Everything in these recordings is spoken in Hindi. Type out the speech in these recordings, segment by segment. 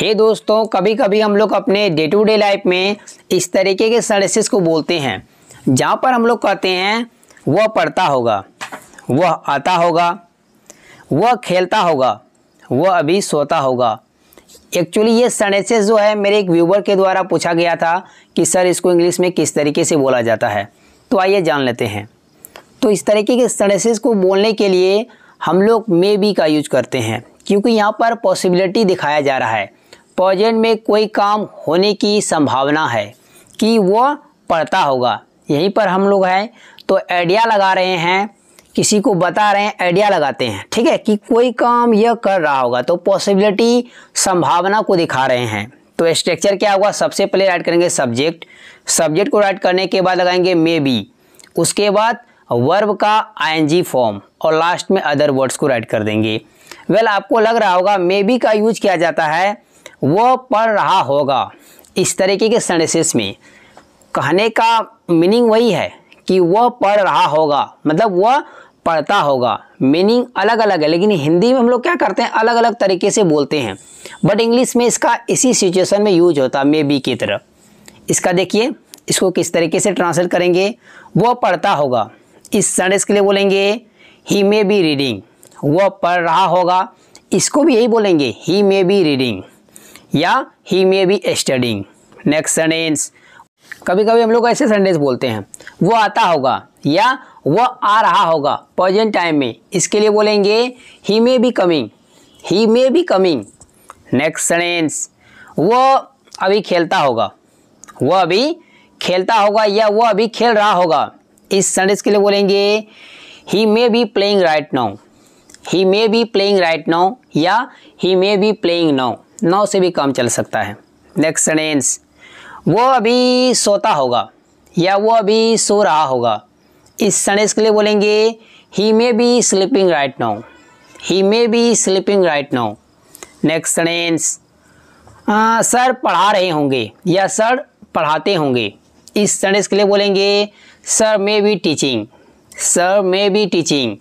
हे दोस्तों कभी कभी हम लोग अपने डे टू डे लाइफ में इस तरीके के सर्विसेज को बोलते हैं जहाँ पर हम लोग कहते हैं वह पढ़ता होगा वह आता होगा वह खेलता होगा वह अभी सोता होगा एक्चुअली ये सर्विसेज जो है मेरे एक व्यूवर के द्वारा पूछा गया था कि सर इसको इंग्लिश में किस तरीके से बोला जाता है तो आइए जान लेते हैं तो इस तरीके के सर्विसेज को बोलने के लिए हम लोग मे बी का यूज करते हैं क्योंकि यहाँ पर पॉसिबिलिटी दिखाया जा रहा है पॉइजन में कोई काम होने की संभावना है कि वह पढ़ता होगा यहीं पर हम लोग हैं तो आइडिया लगा रहे हैं किसी को बता रहे हैं आइडिया लगाते हैं ठीक है कि कोई काम यह कर रहा होगा तो पॉसिबिलिटी संभावना को दिखा रहे हैं तो स्ट्रक्चर क्या होगा सबसे पहले राइट करेंगे सब्जेक्ट सब्जेक्ट को राइट करने के बाद लगाएंगे मे बी उसके बाद वर्ब का आई फॉर्म और लास्ट में अदर वर्ड्स को राइट कर देंगे वेल well, आपको लग रहा होगा मे बी का यूज किया जाता है वो पढ़ रहा होगा इस तरीके के सेंटेंसेस में कहने का मीनिंग वही है कि वह पढ़ रहा होगा मतलब वह पढ़ता होगा मीनिंग अलग अलग है लेकिन हिंदी में हम लोग क्या करते हैं अलग अलग तरीके से बोलते हैं बट इंग्लिश में इसका इसी सिचुएशन में यूज होता है मे बी की तरह इसका देखिए इसको किस तरीके से ट्रांसलेट करेंगे वह पढ़ता होगा इस सेंटेंस के लिए बोलेंगे ही मे बी रीडिंग वह पढ़ रहा होगा इसको भी यही बोलेंगे ही मे बी रीडिंग या he may be studying next sentence कभी कभी हम लोग ऐसे सेंटेंस बोलते हैं वो आता होगा या वह आ रहा होगा प्रेजेंट टाइम में इसके लिए बोलेंगे he may be coming he may be coming next sentence वो अभी खेलता होगा वह अभी खेलता होगा या वह अभी खेल रहा होगा इस सेंटेंस के लिए बोलेंगे he may be playing right now he may be playing right now या he may be playing now नौ से भी कम चल सकता है नेक्स्ट सेंटेंस वो अभी सोता होगा या वो अभी सो रहा होगा इस सेंटेंस के लिए बोलेंगे he may be sleeping right now he may be sleeping right now next sentence sir पढ़ा रहे होंगे या सर पढ़ाते होंगे इस सेंटेंस के लिए बोलेंगे sir may be teaching sir may be teaching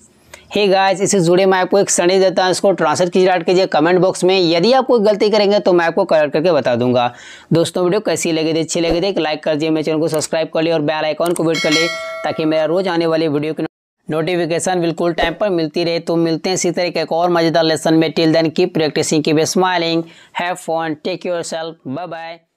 hey guys इससे जुड़े मैं आपको एक सनी देता हूँ इसको ट्रांसलेट कीजिए कीजिए कमेंट बॉक्स में यदि आप कोई गलती करेंगे तो मैं आपको कलेक्ट करके बता दूंगा दोस्तों वीडियो कैसी लगी थी अच्छी लगी थी एक लाइक कर दिए मेरे चैनल को सब्सक्राइब कर लिए और बेल आइकॉन को वेट कर लिए ताकि मेरा रोज आने वाली वीडियो की नोटिफिकेशन बिल्कुल टाइम पर मिलती रहे तो मिलते हैं इसी तरीके का एक और मजेदार लेसन में till then keep practising keep smiling have fun take yourself bye bye